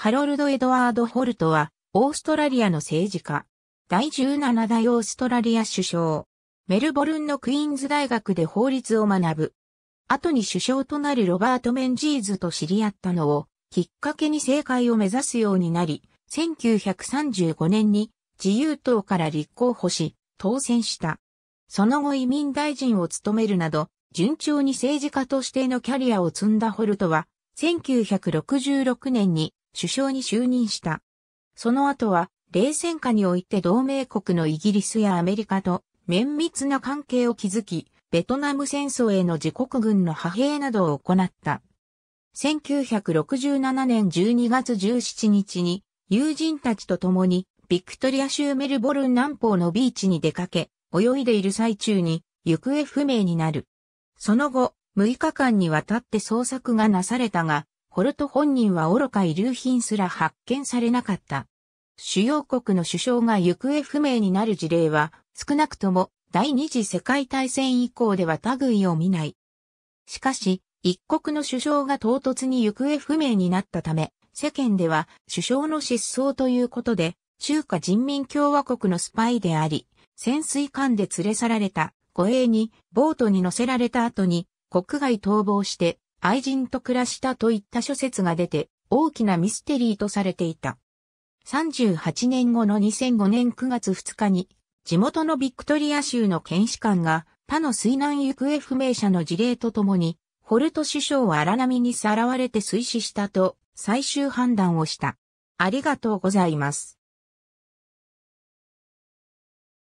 ハロルド・エドワード・ホルトは、オーストラリアの政治家。第17代オーストラリア首相。メルボルンのクイーンズ大学で法律を学ぶ。後に首相となるロバート・メンジーズと知り合ったのを、きっかけに政界を目指すようになり、1935年に自由党から立候補し、当選した。その後移民大臣を務めるなど、順調に政治家としてのキャリアを積んだホルトは、1966年に首相に就任した。その後は、冷戦下において同盟国のイギリスやアメリカと綿密な関係を築き、ベトナム戦争への自国軍の派兵などを行った。1967年12月17日に友人たちと共にビクトリア州メルボルン南方のビーチに出かけ、泳いでいる最中に行方不明になる。その後、6日間にわたって捜索がなされたが、ホルト本人は愚か遺留品すら発見されなかった。主要国の首相が行方不明になる事例は、少なくとも第二次世界大戦以降では類を見ない。しかし、一国の首相が唐突に行方不明になったため、世間では首相の失踪ということで、中華人民共和国のスパイであり、潜水艦で連れ去られた護衛にボートに乗せられた後に国外逃亡して愛人と暮らしたといった諸説が出て、大きなミステリーとされていた。38年後の2005年9月2日に、地元のビクトリア州の検視官が、他の水難行方不明者の事例とともに、ホルト首相は荒波にさらわれて水死したと、最終判断をした。ありがとうございます。